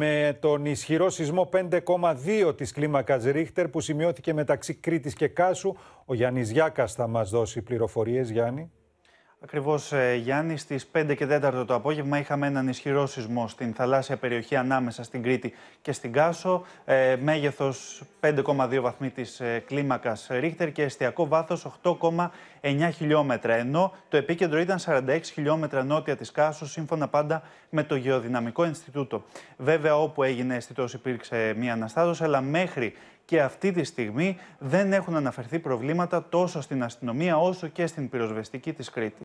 Με τον ισχυρό σεισμό 5,2 της κλίμακας Ρίχτερ που σημειώθηκε μεταξύ Κρήτης και Κάσου, ο Γιάννης Γιάκας θα μας δώσει πληροφορίες. Γιάννη. Ακριβώς, ε, Γιάννη, στις 5 και 4 το απόγευμα είχαμε έναν ισχυρό σεισμό στην θαλάσσια περιοχή ανάμεσα στην Κρήτη και στην Κάσο. Ε, Μέγεθος 5,2 βαθμοί της ε, κλίμακας Ρίχτερ και εστιακό βάθος 8,9 χιλιόμετρα. Ενώ το επίκεντρο ήταν 46 χιλιόμετρα νότια της Κάσος, σύμφωνα πάντα με το Γεωδυναμικό Ινστιτούτο. Βέβαια, όπου έγινε αισθητός υπήρξε μία αναστάτωση, αλλά μέχρι και αυτή τη στιγμή δεν έχουν αναφερθεί προβλήματα τόσο στην αστυνομία όσο και στην πυροσβεστική της Κρήτη.